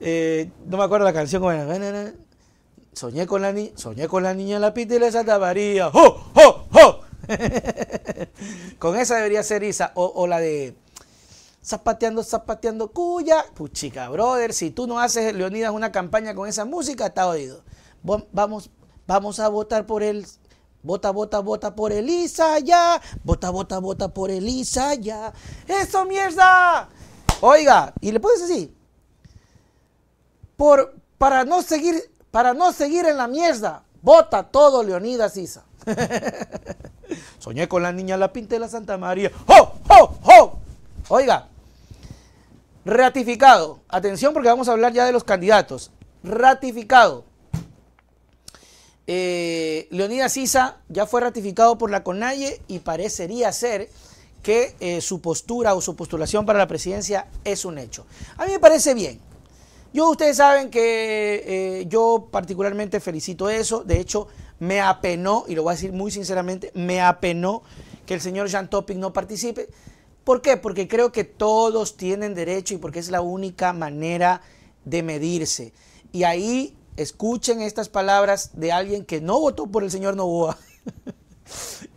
Eh, no me acuerdo la canción Soñé con la, ni soñé con la niña la pita y la Santa María. con esa debería ser Isa. O, la de zapateando, zapateando, cuya. Puchica, brother, si tú no haces, Leonidas, una campaña con esa música, está oído. Vamos, vamos a votar por él. Vota, vota, vota por Elisa ya. Vota, vota, vota por Elisa ya. ¡Eso, mierda! Oiga, y le puedes decir para, no seguir, para no seguir en la mierda. vota todo Leonidas sisa Soñé con la niña, la Pintela la Santa María. ¡Oh, oh, oh! Oiga, ratificado. Atención porque vamos a hablar ya de los candidatos. Ratificado. Eh, Leonida Leonidas ya fue ratificado por la CONAIE y parecería ser que eh, su postura o su postulación para la presidencia es un hecho. A mí me parece bien. Yo, ustedes saben que eh, yo particularmente felicito eso. De hecho, me apenó, y lo voy a decir muy sinceramente, me apenó que el señor Jean Topic no participe. ¿Por qué? Porque creo que todos tienen derecho y porque es la única manera de medirse. Y ahí escuchen estas palabras de alguien que no votó por el señor Novoa,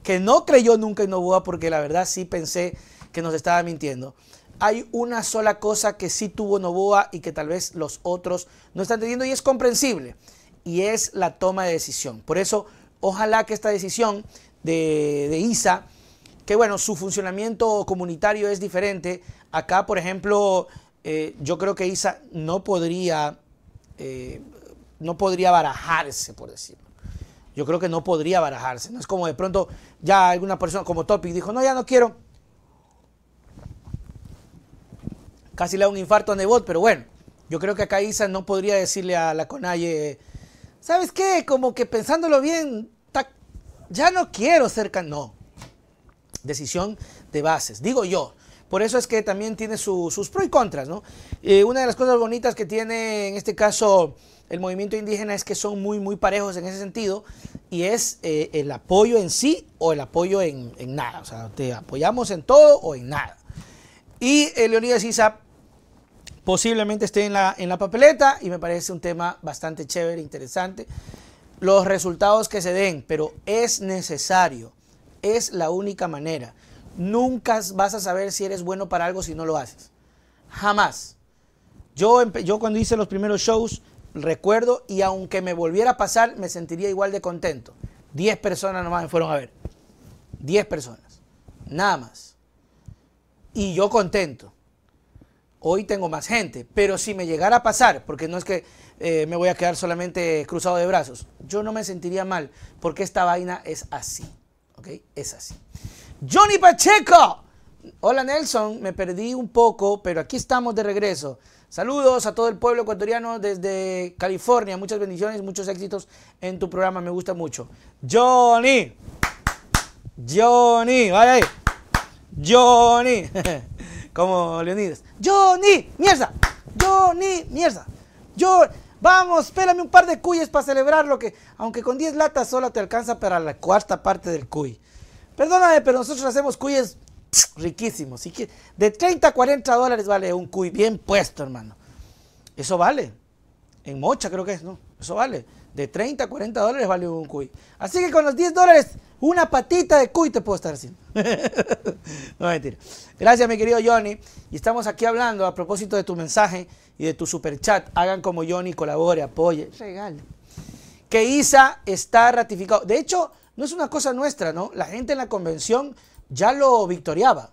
que no creyó nunca en Novoa, porque la verdad sí pensé que nos estaba mintiendo hay una sola cosa que sí tuvo Novoa y que tal vez los otros no están teniendo y es comprensible. Y es la toma de decisión. Por eso, ojalá que esta decisión de, ISA, que bueno, su funcionamiento comunitario es diferente. Acá, por ejemplo, eh, yo creo que ISA no podría, eh, no podría barajarse, por decirlo. Yo creo que no podría barajarse. No es como de pronto ya alguna persona como Topic dijo, no, ya no quiero, Casi le da un infarto a Nebot, pero bueno, yo creo que acá Isa no podría decirle a la Conalle, ¿sabes qué? Como que pensándolo bien, ya no quiero ser No. Decisión de bases, digo yo. Por eso es que también tiene sus pros y contras, ¿no? Eh, una de las cosas bonitas que tiene en este caso el movimiento indígena es que son muy, muy parejos en ese sentido y es eh, el apoyo en sí o el apoyo en nada. O sea, te apoyamos en todo o en nada. Y eh, Leonidas Isa posiblemente esté en la, papeleta y me parece un tema bastante chévere, interesante. Los resultados que se den, pero es necesario, es la única manera. Nunca vas a saber si eres bueno para algo si no lo haces. Jamás. Yo, yo cuando hice los primeros shows, recuerdo, y aunque me volviera a pasar, me sentiría igual de contento. Diez personas nomás me fueron a ver. diez personas. Nada más y yo contento. Hoy tengo más gente, pero si me llegara a pasar, porque no es que eh, me voy a quedar solamente cruzado de brazos, yo no me sentiría mal, porque esta vaina es así, ¿ok? Es así. Johnny Pacheco. Hola Nelson, me perdí un poco, pero aquí estamos de regreso. Saludos a todo el pueblo ecuatoriano desde California. Muchas bendiciones, muchos éxitos en tu programa. Me gusta mucho. Johnny. Johnny, vaya Johnny. Como Leonidas. Johnny, mierda. Johnny, mierda. Yo, vamos, espérame un par de cuyes para celebrar lo que, aunque con 10 latas solo te alcanza para la cuarta parte del cuy. Perdóname, pero nosotros hacemos cuyes riquísimos. De 30 a 40 dólares vale un cuy bien puesto, hermano. Eso vale. En mocha creo que es, ¿no? Eso vale. De 30 a 40 dólares vale un cuy. Así que con los 10 dólares, una patita de cuy te puedo estar haciendo. no mentira. Gracias, mi querido Johnny. Y estamos aquí hablando a propósito de tu mensaje y de tu super chat. Hagan como Johnny, colabore, apoye, regale. Que ISA está ratificado. De hecho, no es una cosa nuestra, ¿no? La gente en la convención ya lo victoriaba.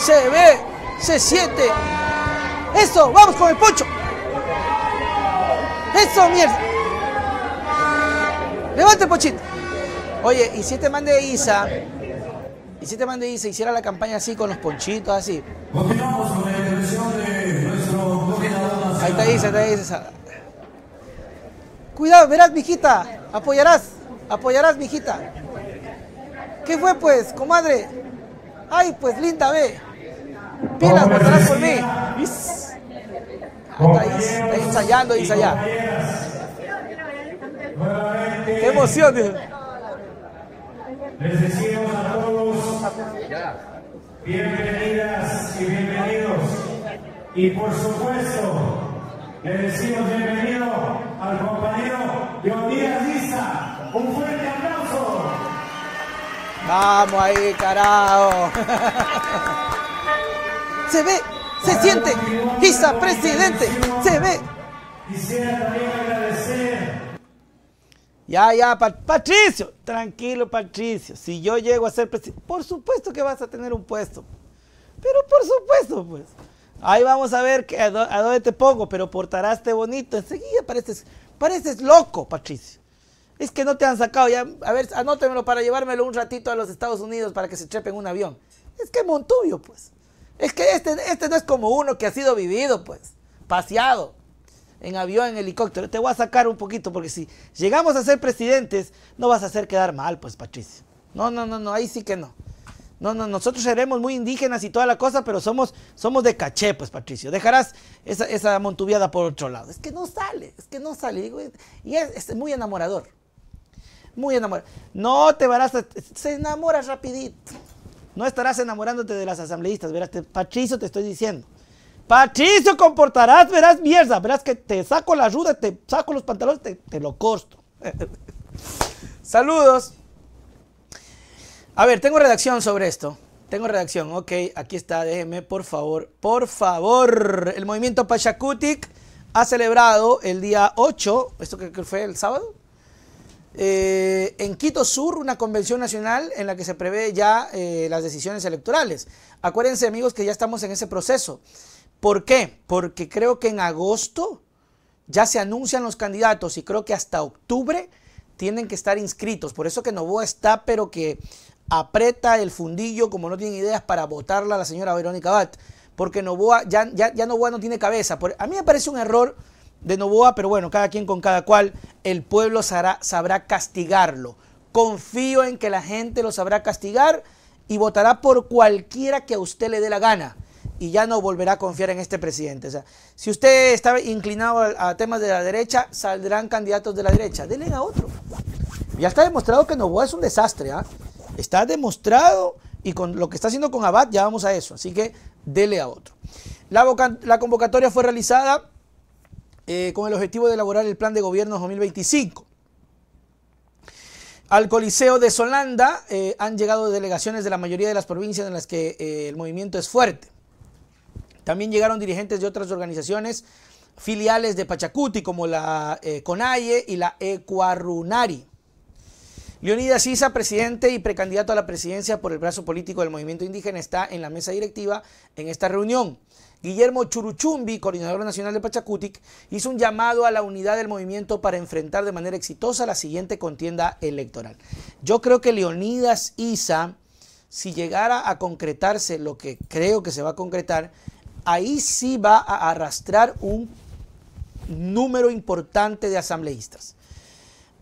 se ve, se siente. Eso, vamos con el poncho, Eso, mierda. Levante el pochito. Oye, y si te mande Isa, y si te mande Isa hiciera la campaña así con los ponchitos, así. Continuamos con la de Ahí está Isa, ahí está Isa. Cuidado, verás, mijita. Apoyarás, apoyarás, mijita. ¿Qué fue, pues, comadre? Ay, pues, linda, ve pilas, por mí. Está ahí, está ensayando, y ensayando. ¡Qué emoción! Les decimos a todos bienvenidas y bienvenidos. Y por supuesto, le decimos bienvenido al compañero John Díaz Lisa. Un fuerte aplauso. Vamos ahí, carajo. se ve, se siente. vicepresidente, presidente, se ve. Quisiera agradecer. Ya, ya, Patricio, tranquilo Patricio, si yo llego a ser presidente, por supuesto que vas a tener un puesto, pero por supuesto, pues. Ahí vamos a ver a, dónde te pongo, pero portaráste bonito, enseguida pareces, pareces loco, Patricio. Es que no te han sacado, ya, a ver, anótemelo para llevármelo un ratito a los Estados Unidos para que se trepe en un avión. Es que Montubio, pues. Es que este, este no es como uno que ha sido vivido, pues, paseado en avión, en helicóptero. Te voy a sacar un poquito porque si llegamos a ser presidentes, no vas a hacer quedar mal, pues, Patricio. No, no, no, no, ahí sí que no. No, no, nosotros seremos muy indígenas y toda la cosa, pero somos, somos de caché, pues, Patricio. Dejarás esa, montuviada por otro lado. Es que no sale, es que no sale. y es, muy enamorador. Muy enamorado. No te verás, se enamoras rapidito. No estarás enamorándote de las asambleístas, verás, Patricio te estoy diciendo. Patricio, comportarás, verás mierda, verás que te saco la ayuda, te saco los pantalones, te, lo costo. Saludos. A ver, tengo redacción sobre esto. Tengo redacción, ok, aquí está, déjeme, por favor, por favor. El movimiento Pachacutic ha celebrado el día 8, esto que fue el sábado, eh, en Quito Sur, una convención nacional en la que se prevé ya eh, las decisiones electorales. Acuérdense, amigos, que ya estamos en ese proceso. ¿Por qué? Porque creo que en agosto ya se anuncian los candidatos y creo que hasta octubre tienen que estar inscritos. Por eso que Novoa está, pero que aprieta el fundillo, como no tiene ideas, para votarla la señora Verónica Bat. Porque Novoa ya, ya, no tiene cabeza. a mí me parece un error de Novoa, pero bueno, cada quien con cada cual, el pueblo sabrá, castigarlo. Confío en que la gente lo sabrá castigar y votará por cualquiera que a usted le dé la gana y ya no volverá a confiar en este presidente. O sea, si usted está inclinado a, temas de la derecha, saldrán candidatos de la derecha. Denle a otro. Ya está demostrado que Novoa es un desastre. ¿ah? Está demostrado y con lo que está haciendo con Abad ya vamos a eso. Así que dele a otro. la convocatoria fue realizada eh, con el objetivo de elaborar el plan de gobierno 2025. Al Coliseo de Solanda eh, han llegado delegaciones de la mayoría de las provincias en las que eh, el movimiento es fuerte. También llegaron dirigentes de otras organizaciones filiales de Pachacuti como la CONAIE y la Ecuarunari. Leonidas Isa, presidente y precandidato a la presidencia por el brazo político del movimiento indígena, está en la mesa directiva en esta reunión. Guillermo Churuchumbi, coordinador nacional de Pachacutic, hizo un llamado a la unidad del movimiento para enfrentar de manera exitosa la siguiente contienda electoral. Yo creo que Leonidas Isa, si llegara a concretarse lo que creo que se va a concretar, ahí sí va a arrastrar un número importante de asambleístas.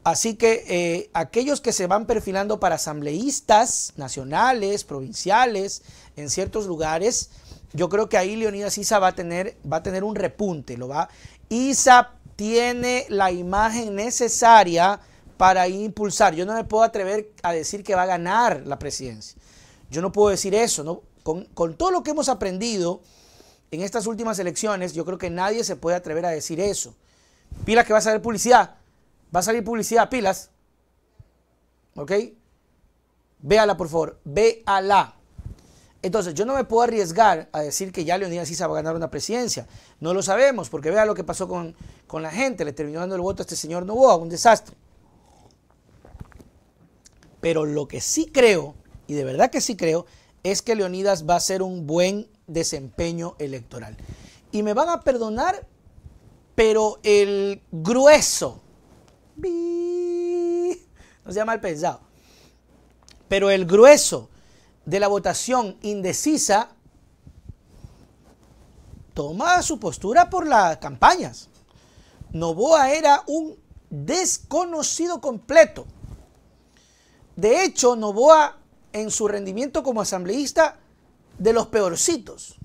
Así que eh, aquellos que se van perfilando para asambleístas nacionales, provinciales, en ciertos lugares, yo creo que ahí Leonidas Isa va a tener, va a tener un repunte. Lo va. Isa tiene la imagen necesaria para impulsar. Yo no me puedo atrever a decir que va a ganar la presidencia. Yo no puedo decir eso. ¿no? Con, con todo lo que hemos aprendido en estas últimas elecciones, yo creo que nadie se puede atrever a decir eso. Pilas que va a salir publicidad. Va a salir publicidad, pilas. ¿Ok? Véala, por favor. Véala. Entonces, yo no me puedo arriesgar a decir que ya Leonidas Issa va a ganar una presidencia. No lo sabemos, porque vea lo que pasó con, la gente. Le terminó dando el voto a este señor Novoa, un desastre. Pero lo que sí creo, y de verdad que sí creo, es que Leonidas va a hacer un buen desempeño electoral. Y me van a perdonar, pero el grueso, no sea mal pensado, pero el grueso de la votación indecisa toma su postura por las campañas. Novoa era un desconocido completo. De hecho, Novoa en su rendimiento como asambleísta de los peorcitos.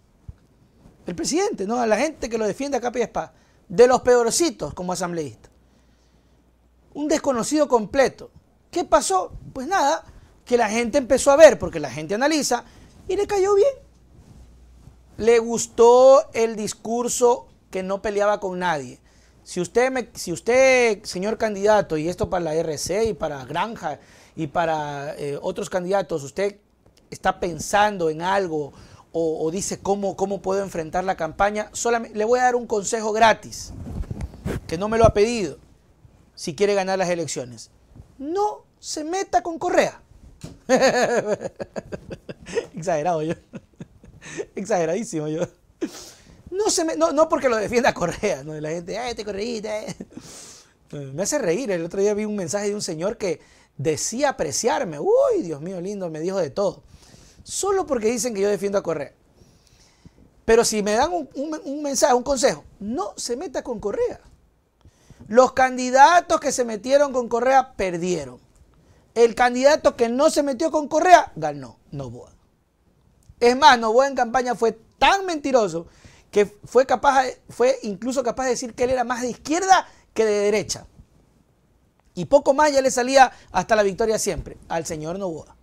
El presidente, ¿no? A la gente que lo defiende a capa De los peorcitos como asambleísta. Un desconocido completo. ¿Qué pasó? Pues nada, que la gente empezó a ver, porque la gente analiza, y le cayó bien. Le gustó el discurso que no peleaba con nadie. Si usted, me, si usted, señor candidato, y esto para la RC y para Granja y para eh, otros candidatos, usted está pensando en algo o, o dice cómo, cómo, puedo enfrentar la campaña, solamente, le voy a dar un consejo gratis, que no me lo ha pedido, si quiere ganar las elecciones. No se meta con Correa. Exagerado yo. Exageradísimo yo. No, se no, porque lo defienda Correa, ¿no? la gente, ¡ay, te eh". Me hace reír. El otro día vi un mensaje de un señor que decía apreciarme. ¡Uy, Dios mío, lindo! Me dijo de todo. Solo porque dicen que yo defiendo a Correa. Pero si me dan un mensaje, un consejo, no se meta con Correa. Los candidatos que se metieron con Correa perdieron el candidato que no se metió con Correa ganó Novoa. Es más, Novoa en campaña fue tan mentiroso que fue, capaz, fue incluso capaz de decir que él era más de izquierda que de derecha. Y poco más ya le salía hasta la victoria siempre al señor Novoa.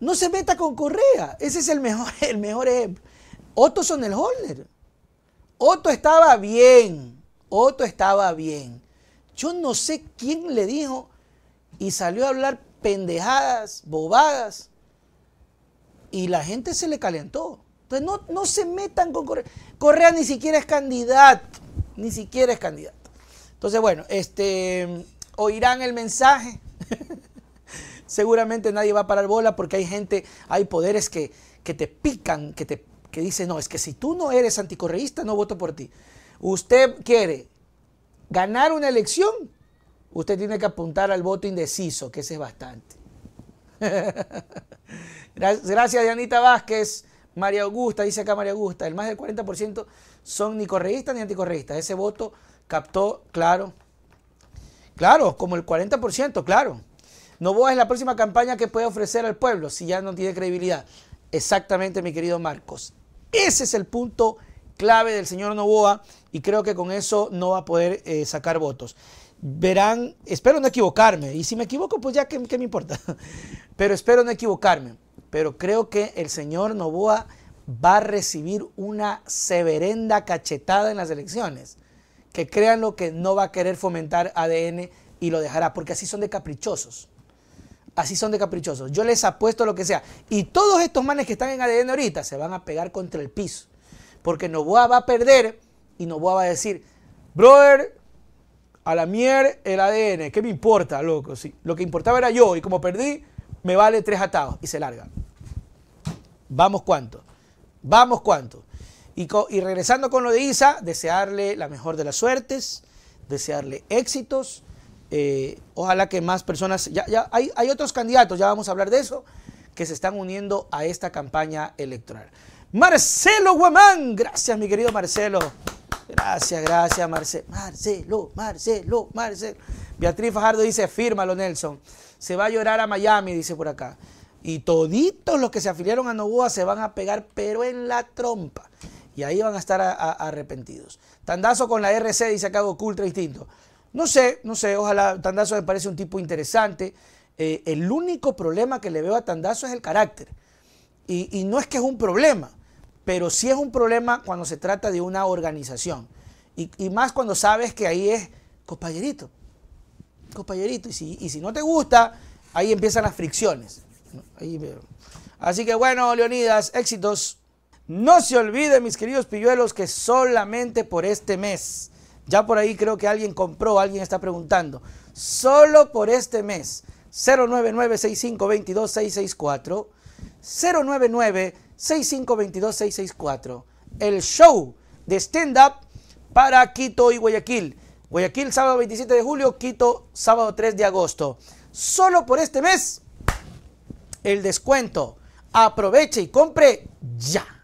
No se meta con Correa. Ese es el mejor, el mejor ejemplo. Otto son el holder. Otto estaba bien. Otto estaba bien. Yo no sé quién le dijo y salió a hablar pendejadas, bobadas, y la gente se le calentó. Entonces no, se metan con Correa. Correa ni siquiera es candidato, ni siquiera es candidato. Entonces, bueno, este, oirán el mensaje. Seguramente nadie va a parar bola porque hay gente, hay poderes que, te pican, que te que dicen, no, es que si tú no eres anticorreísta, no voto por ti. Usted quiere ganar una elección usted tiene que apuntar al voto indeciso, que ese es bastante. Gracias, Dianita Vázquez. María Augusta, dice acá María Augusta, el más del 40% son ni correístas ni anticorreístas. Ese voto captó, claro. Claro, como el 40%, claro. Novoa es la próxima campaña que puede ofrecer al pueblo si ya no tiene credibilidad. Exactamente, mi querido Marcos. Ese es el punto clave del señor Novoa y creo que con eso no va a poder eh, sacar votos verán, espero no equivocarme, y si me equivoco, pues ya, ¿qué, me importa? Pero espero no equivocarme, pero creo que el señor Novoa va a recibir una severenda cachetada en las elecciones, que crean lo que no va a querer fomentar ADN y lo dejará, porque así son de caprichosos. Así son de caprichosos. Yo les apuesto lo que sea. Y todos estos manes que están en ADN ahorita se van a pegar contra el piso. Porque Novoa va a perder y Novoa va a decir, brother, a la mier el ADN, ¿qué me importa, loco? Sí. Lo que importaba era yo y como perdí, me vale tres atados y se larga. Vamos cuánto, vamos cuánto. Y, y regresando con lo de Isa, desearle la mejor de las suertes, desearle éxitos. Eh, ojalá que más personas, ya, ya hay, hay, otros candidatos, ya vamos a hablar de eso, que se están uniendo a esta campaña electoral. Marcelo Guamán, gracias mi querido Marcelo. Gracias, gracias, Marcelo. Marcelo, Marcelo, Marcelo. Beatriz Fajardo dice, fírmalo, Nelson. Se va a llorar a Miami, dice por acá. Y toditos los que se afiliaron a Novoa se van a pegar, pero en la trompa. Y ahí van a estar arrepentidos. Tandazo con la RC, dice acá hago Ultra distinto. No sé, no sé, ojalá Tandazo me parece un tipo interesante. Eh, el único problema que le veo a Tandazo es el carácter. y no es que es un problema, pero sí es un problema cuando se trata de una organización. Y, más cuando sabes que ahí es compañerito, compañerito. Y si, y si no te gusta, ahí empiezan las fricciones. Así que bueno, Leonidas, éxitos. No se olvide, mis queridos pilluelos, que solamente por este mes, ya por ahí creo que alguien compró, alguien está preguntando, solo por este mes, 099 6522 664 099 6522-664. El show de stand-up para Quito y Guayaquil. Guayaquil sábado 27 de julio, Quito sábado 3 de agosto. Solo por este mes el descuento. Aproveche y compre ya.